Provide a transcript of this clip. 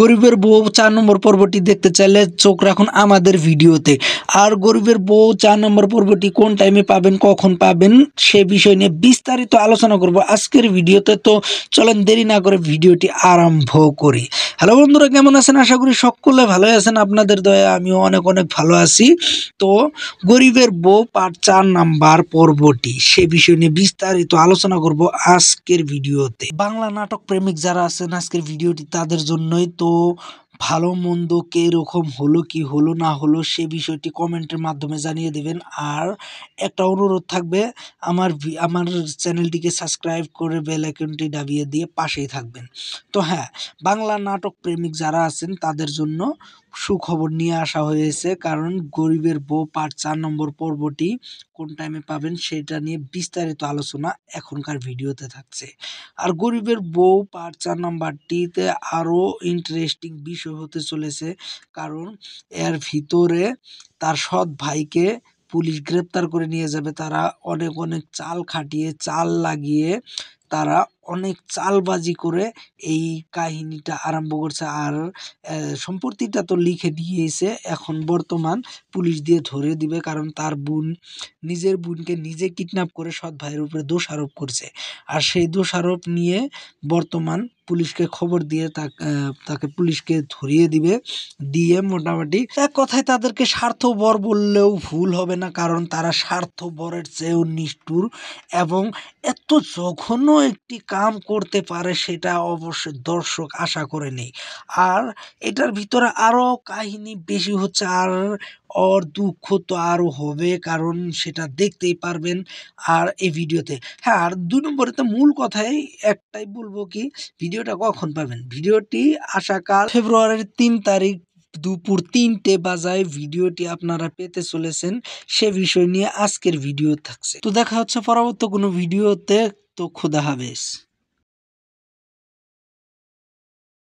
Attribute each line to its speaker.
Speaker 1: গরিবের বউ চার নম্বর পর্বটি দেখতে চাইলে চোখ রাখুন আমাদের ভিডিওতে আর গরিবের বউ চার নম্বর পর্বটি কোন টাইমে পাবেন কখন পাবেন সে বিষয় নিয়ে বিস্তারিত আলোচনা করব আজকের ভিডিওতে তো চলেন দেরি না করে ভিডিওটি আরম্ভ করি হ্যালো বন্ধুরা কেমন আছেন আশা করি সকলে ভালো আছেন আপনাদের দয়া আমিও অনেক অনেক ভালো আছি তো গরিবের বউ পার চার নাম্বার পর্বটি সে বিষয় নিয়ে বিস্তারিত আলোচনা করব আজকের ভিডিওতে বাংলা নাটক প্রেমিক যারা আছেন আজকের ভিডিওটি তাদের জন্যই তো ভালো মন্দ কীরকম হলো কি হলো না হলো সে বিষয়টি কমেন্টের মাধ্যমে জানিয়ে দেবেন আর একটা অনুরোধ থাকবে আমার আমার চ্যানেলটিকে সাবস্ক্রাইব করে বেল আইকনটি দাবিয়ে দিয়ে পাশেই থাকবেন তো হ্যাঁ বাংলা নাটক প্রেমিক যারা আছেন তাদের জন্য সুখবর নিয়ে আসা হয়েছে কারণ গরিবের বউ পার্ট চার নম্বর পর্বটি কোন টাইমে পাবেন সেটা নিয়ে বিস্তারিত আলোচনা এখনকার ভিডিওতে থাকছে আর গরিবের বউ পার্ট চার নম্বরটিতে আরও ইন্টারেস্টিং বিষয় হতে চলেছে কারণ এর ভিতরে তার সৎ ভাইকে পুলিশ গ্রেপ্তার করে নিয়ে যাবে তারা অনেক অনেক চাল খাটিয়ে চাল লাগিয়ে তারা অনেক চালবাজি করে এই কাহিনীটা আরম্ভ করছে আর সম্পত্তিটা তো লিখে দিয়েছে এখন বর্তমান পুলিশ দিয়ে ধরে দিবে কারণ তার বোন নিজের বোনকে নিজে কিডন্যাপ করে সৎ ভাইয়ের উপরে দোষারোপ করছে আর সেই দোষারোপ নিয়ে বর্তমান পুলিশকে খবর দিয়ে তাকে পুলিশকে ধরিয়ে দিবে দিয়ে মোটামুটি এক কথায় তাদেরকে স্বার্থবর বললেও ভুল হবে না কারণ তারা বরের চেয়েও নিষ্ঠুর এবং এত জঘন্য একটি কাজ কাম করতে পারে সেটা অবশ্যই দর্শক আশা করে নেই আর এটার ভিতরে আরও কাহিনী বেশি হচ্ছে আর ওর দুঃখ তো আরও হবে কারণ সেটা দেখতেই পারবেন আর এই ভিডিওতে হ্যাঁ আর দুই নম্বরে তো মূল কথাই একটাই বলবো কি ভিডিওটা কখন পাবেন ভিডিওটি আসাকাল ফেব্রুয়ারির তিন তারিখ দুপুর তিনটে বাজায় ভিডিওটি আপনারা পেতে চলেছেন সে বিষয় নিয়ে আজকের ভিডিও থাকছে তো দেখা হচ্ছে পরবর্তী কোনো ভিডিওতে তো খুদা হাফেজ